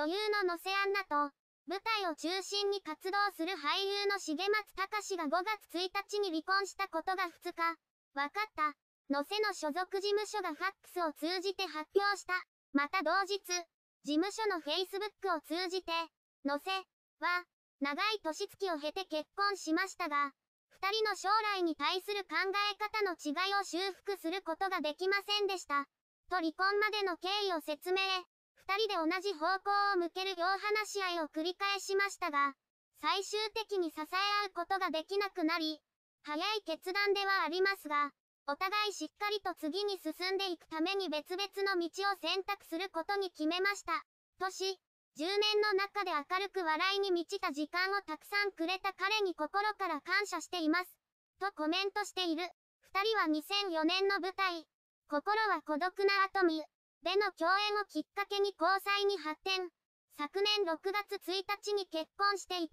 女優の野瀬アンナと、舞台を中心に活動する俳優の重松隆が5月1日に離婚したことが2日、分かった。野瀬の所属事務所がファックスを通じて発表した。また同日、事務所のフェイスブックを通じて、野瀬は、長い年月を経て結婚しましたが、二人の将来に対する考え方の違いを修復することができませんでした。と離婚までの経緯を説明。人で同じ方向を向ける両話し合いを繰り返しましたが、最終的に支え合うことができなくなり、早い決断ではありますが、お互いしっかりと次に進んでいくために別々の道を選択することに決めました。とし、10年の中で明るく笑いに満ちた時間をたくさんくれた彼に心から感謝しています。とコメントしている。二人は2004年の舞台、心は孤独なアトム。での共演をきっかけに交際に発展。昨年6月1日に結婚していた。